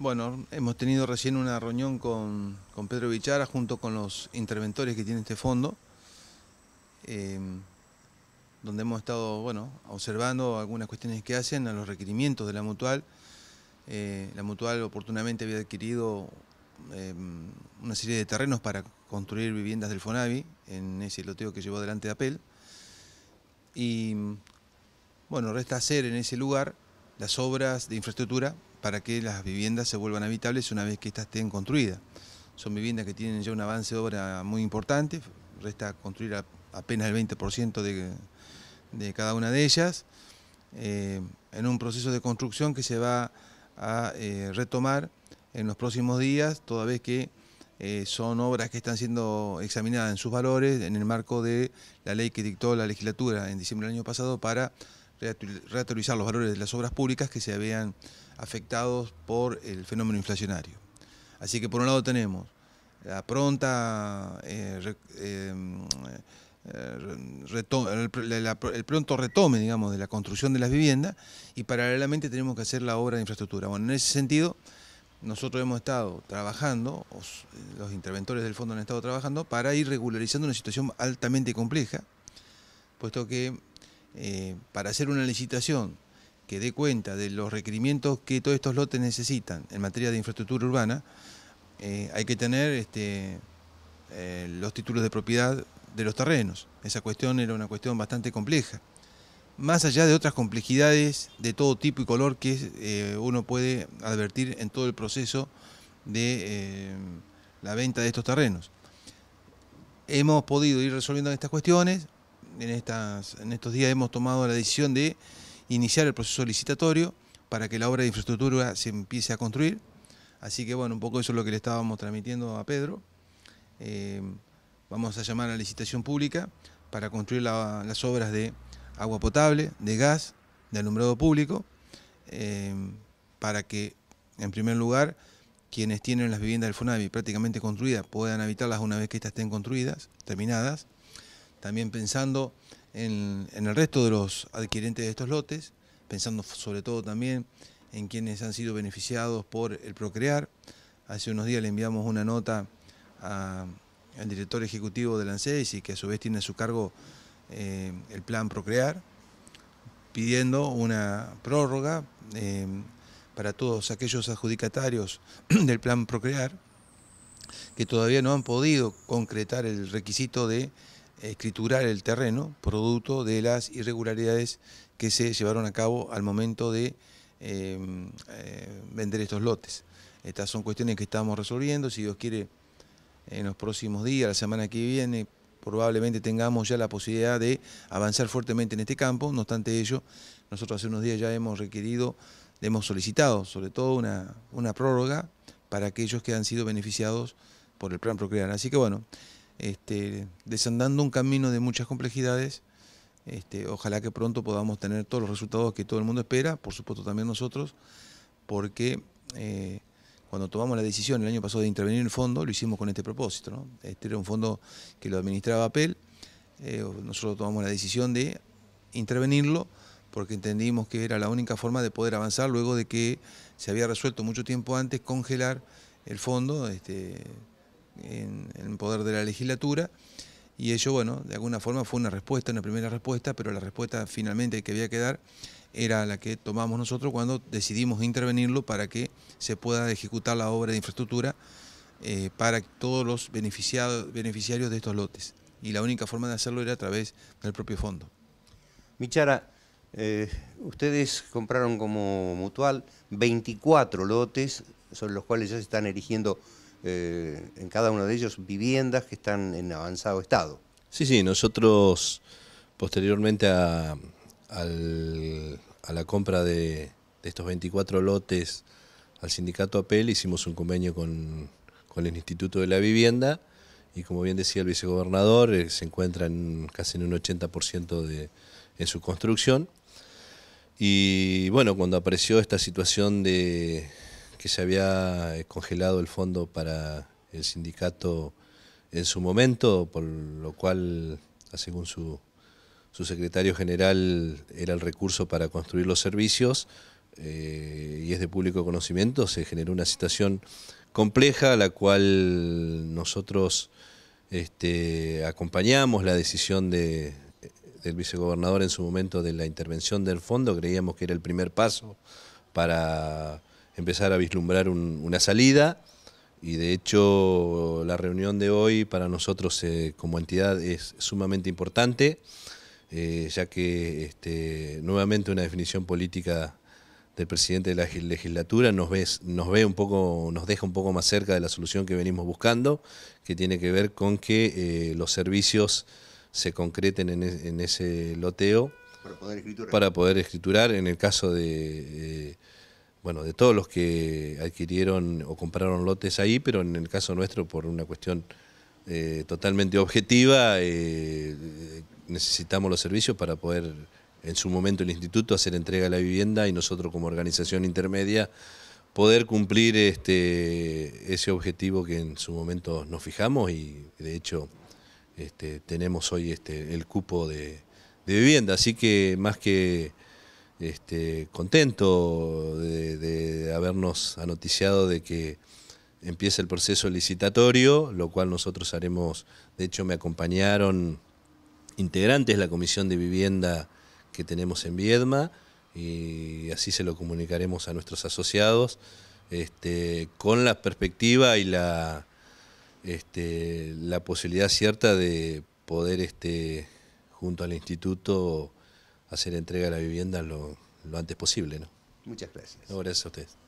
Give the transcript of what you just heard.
Bueno, hemos tenido recién una reunión con, Pedro Vichara, junto con los interventores que tiene este fondo, em, donde hemos estado bueno, observando algunas cuestiones que hacen a los requerimientos de la mutual. Eh, la mutual oportunamente había adquirido em, una serie de terrenos para construir viviendas del FONAVI en ese loteo que llevó adelante Apel. Y bueno, resta hacer en ese lugar las obras de infraestructura para que las viviendas se vuelvan habitables una vez que éstas estén construidas. Son viviendas que tienen ya un avance de obra muy importante, resta construir apenas el 20% de, cada una de ellas, eh, en un proceso de construcción que se va a eh, retomar en los próximos días, toda vez que eh, son obras que están siendo examinadas en sus valores en el marco de la ley que dictó la legislatura en diciembre del año pasado para reactualizar los valores de las obras públicas que se habían afectados por el fenómeno inflacionario. Así que por un lado tenemos la pronta el pronto retome, digamos, de la construcción de las viviendas y paralelamente tenemos que hacer la obra de infraestructura. Bueno, en ese sentido, nosotros hemos estado trabajando, los interventores del fondo han estado trabajando para ir regularizando una situación altamente compleja, puesto que eh, para hacer una licitación que dé cuenta de los requerimientos que todos estos lotes necesitan en materia de infraestructura urbana, eh, hay que tener este, eh, los títulos de propiedad de los terrenos. Esa cuestión era una cuestión bastante compleja. Más allá de otras complejidades de todo tipo y color que eh, uno puede advertir en todo el proceso de la venta de estos terrenos. Hemos podido ir resolviendo estas cuestiones. En, estas, en estos días hemos tomado la decisión de iniciar el proceso licitatorio para que la obra de infraestructura se empiece a construir. Así que bueno, un poco eso es lo que le estábamos transmitiendo a Pedro. Eh, vamos a llamar a licitación pública para construir las obras de agua potable, de gas, de alumbrado público, eh, para que en primer lugar quienes tienen las viviendas del FUNAVI prácticamente construidas puedan habitarlas una vez que estas estén construidas, terminadas. También pensando en, el resto de los adquirientes de estos lotes, pensando sobre todo también en quienes han sido beneficiados por el Procrear. Hace unos días le enviamos una nota al director ejecutivo de ANSES y que a su vez tiene a su cargo eh, el plan Procrear, pidiendo una prórroga eh, para todos aquellos adjudicatarios del plan Procrear que todavía no han podido concretar el requisito de escriturar el terreno, producto de las irregularidades que se llevaron a cabo al momento de em, eh, vender estos lotes. Estas son cuestiones que estamos resolviendo, si Dios quiere, en los próximos días, la semana que viene, probablemente tengamos ya la posibilidad de avanzar fuertemente en este campo, no obstante ello, nosotros hace unos días ya hemos requerido, hemos solicitado sobre todo una, una prórroga para aquellos que han sido beneficiados por el plan Procrear. Así que bueno, este, desandando un camino de muchas complejidades. Este, ojalá que pronto podamos tener todos los resultados que todo el mundo espera, por supuesto también nosotros, porque eh, cuando tomamos la decisión el año pasado de intervenir en el fondo, lo hicimos con este propósito. ¿no? Este era un fondo que lo administraba Apel, eh, nosotros tomamos la decisión de intervenirlo porque entendimos que era la única forma de poder avanzar luego de que se había resuelto mucho tiempo antes congelar el fondo. Este, en, el poder de la legislatura. Y ello, bueno, de alguna forma fue una respuesta, una primera respuesta, pero la respuesta finalmente que había que dar era la que tomamos nosotros cuando decidimos intervenirlo para que se pueda ejecutar la obra de infraestructura eh, para todos los beneficiados, beneficiarios de estos lotes. Y la única forma de hacerlo era a través del propio fondo. Michara, eh, ustedes compraron como mutual 24 lotes sobre los cuales ya se están erigiendo eh, en cada uno de ellos viviendas que están en avanzado estado. Sí, sí, nosotros posteriormente a, la compra de, estos 24 lotes al sindicato APEL hicimos un convenio con, el Instituto de la Vivienda y como bien decía el vicegobernador, eh, se encuentra casi en un 80% de, en su construcción. Y bueno, cuando apareció esta situación de, que se había eh, congelado el fondo para el sindicato en su momento, por lo cual, ah, según su, su secretario general, era el recurso para construir los servicios, eh, y es de público conocimiento, se generó una situación compleja, la cual nosotros este, acompañamos la decisión de, del vicegobernador en su momento de la intervención del fondo, creíamos que era el primer paso para empezar a vislumbrar una salida y de hecho la reunión de hoy para nosotros eh, como entidad es sumamente importante, eh, ya que este, nuevamente una definición política del presidente de la legislatura nos, nos ve un poco, nos deja un poco más cerca de la solución que venimos buscando, que tiene que ver con que eh, los servicios se concreten en, e, ese loteo Para poder escriturar, en el caso de bueno, de todos los que adquirieron o compraron lotes ahí, pero en el caso nuestro por una cuestión eh, totalmente objetiva, eh, necesitamos los servicios para poder en su momento el instituto hacer entrega de la vivienda y nosotros como organización intermedia poder cumplir este, ese objetivo que en su momento nos fijamos y de hecho este, tenemos hoy este, el cupo de, vivienda, así que más que este, contento de habernos anoticiado de que empieza el proceso licitatorio, lo cual nosotros haremos, de hecho me acompañaron integrantes de la Comisión de Vivienda que tenemos en Viedma y así se lo comunicaremos a nuestros asociados este, con la perspectiva y la, este, la posibilidad cierta de poder, este, junto al instituto, hacer entrega de la vivienda lo, antes posible. ¿no? Muchas gracias. gracias a ustedes.